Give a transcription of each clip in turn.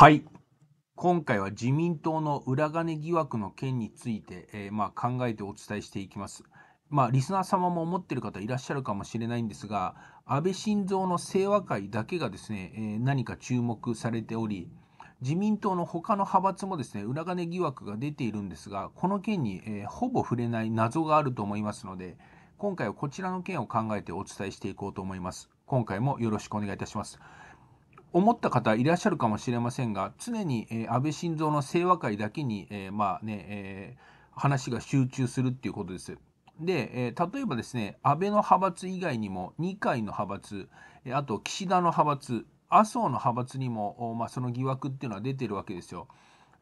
はい。今回は自民党の裏金疑惑の件について、えー、まあ、考えてお伝えしていきます。まあ、リスナー様も思ってる方いらっしゃるかもしれないんですが、安倍晋三の清和会だけがですね、えー、何か注目されており、自民党の他の派閥もですね、裏金疑惑が出ているんですが、この件に、えー、ほぼ触れない謎があると思いますので、今回はこちらの件を考えてお伝えしていこうと思います。今回もよろしくお願いいたします。思った方いらっしゃるかもしれませんが常に、えー、安倍晋三の清和会だけに、えー、まあね、えー、話が集中するっていうことです。で、え例えばですね安倍の派閥以外にも二階の派閥あと岸田の派閥麻生の派閥にも、まあ、その疑惑っていうのは出てるわけですよ。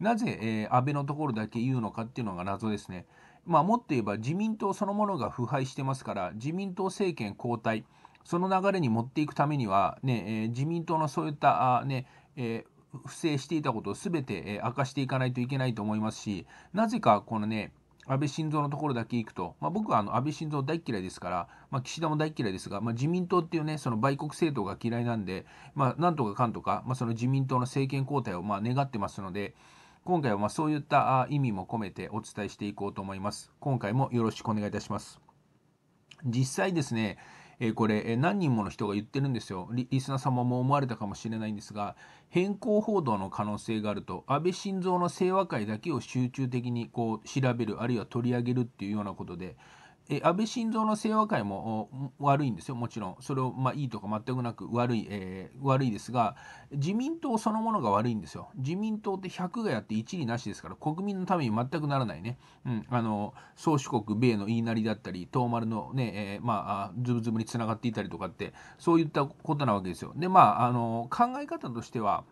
なぜ、え安倍のところだけ言うのかっていうのが謎ですね。まあ、もっと言えば自民党そのものが腐敗してますから自民党政権交代その流れに持っていくためには、ねえー、自民党のそういったあ、ねえー、不正していたことをすべて、えー、明かしていかないといけないと思いますし、なぜかこのね、安倍晋三のところだけ行くと、まあ、僕はあの安倍晋三大っ嫌いですから、まあ、岸田も大っ嫌いですが、まあ、自民党っていうね、その売国政党が嫌いなんで、まあ、なんとかかんとか、まあ、その自民党の政権交代をまあ願ってますので、今回はまあそういった意味も込めてお伝えしていこうと思います。今回もよろしくお願いいたします。実際ですね、えー、これ、え何人もの人が言ってるんですよリ。リスナー様も思われたかもしれないんですが、変更報道の可能性があると、安倍晋三の清和会だけを集中的にこう調べる、あるいは取り上げるっていうようなことで、え安倍晋三の清和会も悪いんですよもちろんそれをまあいいとか全くなく悪い、えー、悪いですが自民党そのものが悪いんですよ自民党って100がやって1理なしですから国民のために全くならないね、うん、あの宗主国米の言いなりだったり東丸のね、えー、まあズブズブにつながっていたりとかってそういったことなわけですよでまああの考え方としては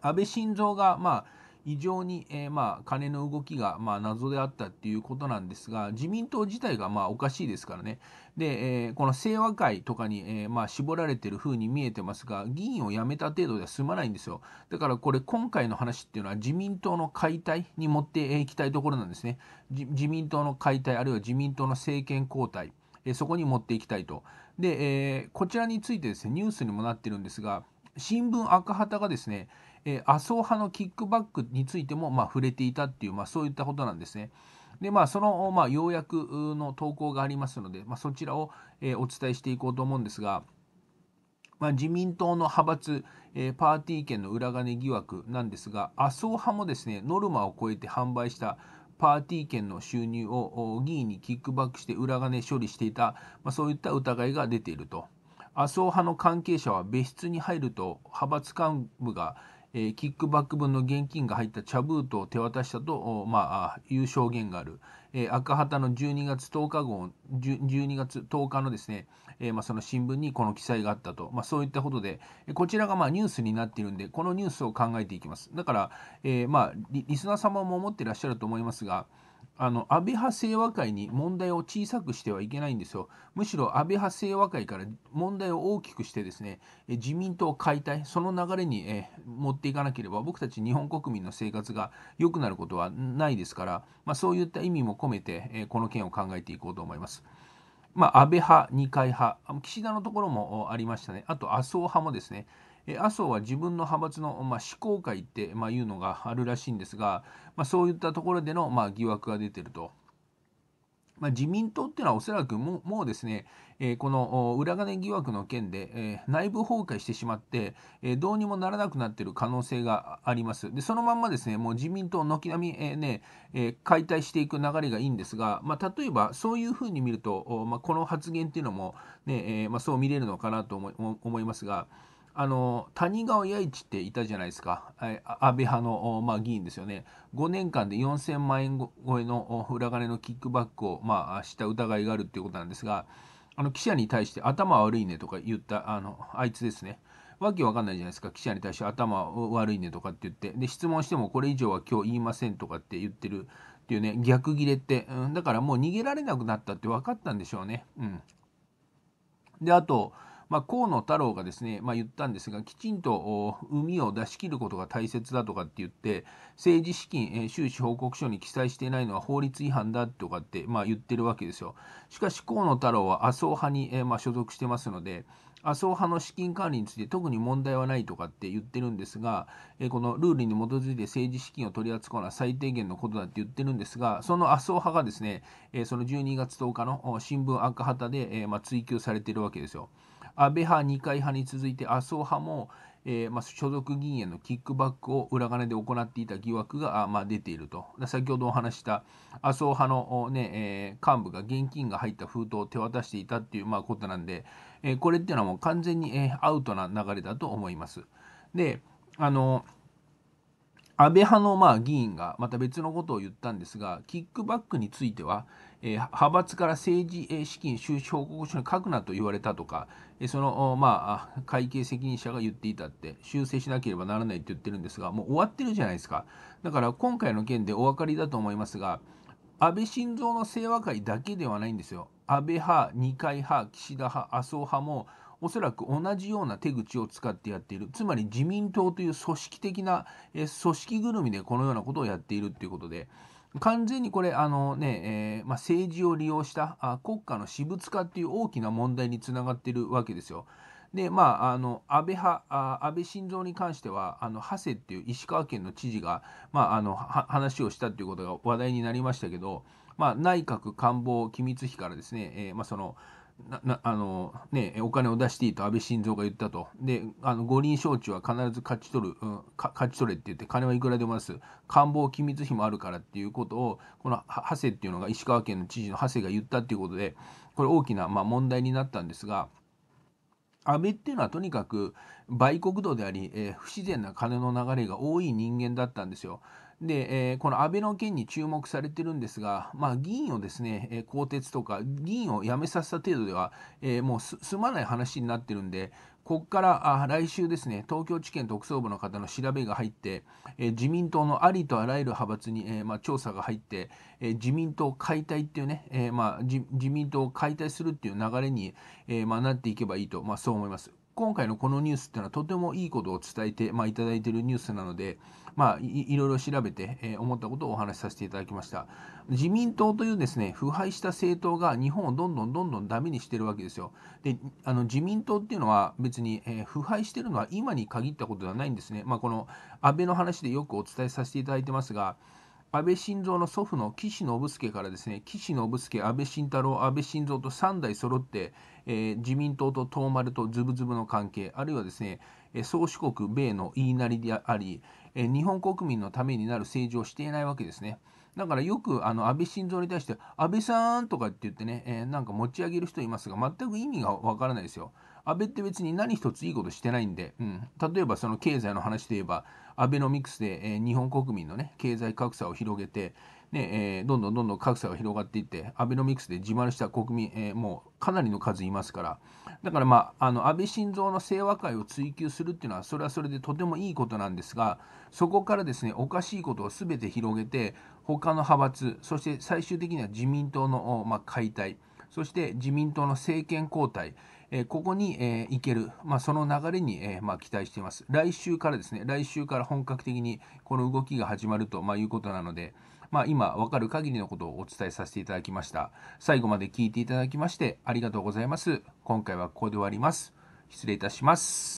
安倍晋三がまあ異常に、えー、まあ、金の動きが、まあ、謎であったっていうことなんですが、自民党自体が、まあ、おかしいですからね。で、えー、この清和会とかに、えー、まあ、絞られてる風に見えてますが、議員を辞めた程度では済まないんですよ。だからこれ、今回の話っていうのは、自民党の解体に持っていきたいところなんですね。自民党の解体、あるいは自民党の政権交代、えそこに持っていきたいと。で、えこちらについてですね、ニュースにもなってるんですが、新聞赤旗がですね、え麻生派のキックバックについても、ま触れていたっていう、まあ、そういったことなんですね。でまあ、その、ま要約の投稿がありますので、まそちらを、えお伝えしていこうと思うんですが、ま自民党の派閥、えパーティー券の裏金疑惑なんですが麻生派もですねノルマを超えて販売したパーティー券の収入を議員にキックバックして裏金処理していた、まあ、そういった疑いが出ていると麻生派の関係者は別室に入ると派閥幹部がえキックバック分の現金が入った茶封筒を手渡したと、まあ、いう証言がある、え赤旗の12月10日号、12月10日のですね、えまあ、その新聞にこの記載があったと、まあ、そういったことで、こちらがまあニュースになっているんで、このニュースを考えていきます。だから、えまあリ、リスナー様も思っていらっしゃると思いますが、あの安倍派清和会に問題を小さくしてはいけないんですよ。むしろ安倍派清和会から問題を大きくしてですね、自民党解体、その流れに、え持っていかなければ、僕たち日本国民の生活が良くなることはないですから、まあ、そういった意味も込めて、えこの件を考えていこうと思います。まあ、安倍派、二階派、岸田のところもありましたね、あと麻生派もですね、え麻生は自分の派閥の、まあ、思考会って、まあ、いうのがあるらしいんですが、まあ、そういったところでの、まあ、疑惑が出てると。まあ、自民党っていうのはおそらくもうですね、えー、この裏金疑惑の件で、えー、内部崩壊してしまって、えー、どうにもならなくなっている可能性があります。で、そのまんまですね、もう自民党軒並み、えねえ解体していく流れがいいんですが、まあ、例えばそういうふうに見ると、まあ、この発言っていうのもね、えまそう見れるのかなと思いますが、あの谷川弥一っていたじゃないですか、安倍派の、まあ、議員ですよね、5年間で4000万円超えの裏金のキックバックを、まあ、した疑いがあるということなんですが、あの記者に対して頭悪いねとか言ったあのあいつですね。わけわかんないじゃないですか記者に対して頭悪いねとかって言ってで質問してもこれ以上は今日言いませんとかって言ってるっていうね逆ギレって、うん、だからもう逃げられなくなったって分かったんでしょうね。うん、であとまあ、河野太郎がですね、まあ、言ったんですがきちんと海を出し切ることが大切だとかって言って政治資金収支報告書に記載していないのは法律違反だとかって、まあ、言ってるわけですよ。しかし河野太郎は麻生派に、まあ、所属してますので麻生派の資金管理について特に問題はないとかって言ってるんですが、このルールに基づいて政治資金を取り扱うのは最低限のことだって言ってるんですが、その麻生派がですね、その12月10日の新聞赤旗で、追及されてるわけですよ。安倍派、二階派に続いて麻生派も、えー、まあ、所属議員へのキックバックを裏金で行っていた疑惑が、まあ、出ていると。先ほどお話した麻生派のね、えー、幹部が現金が入った封筒を手渡していたっていう、まあ、ことなんで、えー、これっていうのはもう完全に、えアウトな流れだと思います。で、あの、安倍派のまあ議員がまた別のことを言ったんですが、キックバックについては、え派閥から政治資金収支報告書に書くなと言われたとか、えその、まあ、会計責任者が言っていたって、修正しなければならないって言ってるんですが、もう終わってるじゃないですか。だから今回の件でお分かりだと思いますが、安倍晋三の清和会だけではないんですよ。安倍派、二階派、岸田派、麻生派も、おそらく同じような手口を使ってやっているつまり自民党という組織的な組織ぐるみでこのようなことをやっているということで完全にこれあのね、えー、まあ、政治を利用したあ国家の私物化っていう大きな問題につながってるわけですよ。でまあ、あの安倍派あ安倍晋三に関してはあの長谷っていう石川県の知事が、まあ、あの話をしたっていうことが話題になりましたけど、まあ、内閣官房機密費からですね、えー、まあ、そのなあのね、お金を出していいと安倍晋三が言ったと、であの五輪招致は必ず勝ち取る、うん、勝ち取れって言って、金はいくらでもます、官房機密費もあるからっていうことを、この長谷っていうのが、石川県の知事の長谷が言ったっていうことで、これ、大きな、まあ、問題になったんですが、安倍っていうのはとにかく売国度であり、えー、不自然な金の流れが多い人間だったんですよ。で、えー、この安倍の件に注目されてるんですが、まあ、議員をですね、えー、更迭とか、議員を辞めさせた程度では、えー、もうすまない話になってるんで、ここからあ来週ですね、東京地検特捜部の方の調べが入って、え自民党のありとあらゆる派閥に、えまあ、調査が入って、え自民党解体っていうね、えまあ自、自民党を解体するっていう流れに、えまあ、なっていけばいいと、まあ、そう思います。今回のこのニュースっていうのはとてもいいことを伝えて、まあ、いただいているニュースなので、まあ、いろいろ調べて、えー、思ったことをお話しさせていただきました。自民党というですね、腐敗した政党が日本をどんどんどんどんダメにしてるわけですよ。で、あの自民党っていうのは別に、えー、腐敗してるのは今に限ったことではないんですね。まあ、この安倍の話でよくお伝えさせていただいてますが、安倍晋三の祖父の岸信介からですね岸信介、安倍晋太郎、安倍晋三と3代揃って、えー、自民党と東丸とズブズブの関係、あるいはですね宗主国米の言いなりであり、日本国民のためになる政治をしていないわけですね。だからよくあの安倍晋三に対して、安倍さんとかって言ってね、えー、なんか持ち上げる人いますが、全く意味がわからないですよ。安倍って別に何一ついいことしてないんで、うん、例えばその経済の話で言えばアベノミクスで、えー、日本国民のね経済格差を広げて、ねえー、どんどんどんどん格差が広がっていってアベノミクスで自慢した国民、えー、もうかなりの数いますからだからまああの安倍晋三の清和会を追求するっていうのはそれはそれでとてもいいことなんですがそこからですねおかしいことを全て広げて他の派閥そして最終的には自民党の、まあ、解体そして自民党の政権交代えここに、え行ける、まあ、その流れに、えまあ、期待しています。来週からですね、来週から本格的にこの動きが始まると、まいうことなので、まあ、今分かる限りのことをお伝えさせていただきました。最後まで聞いていただきましてありがとうございます。今回はここで終わります。失礼いたします。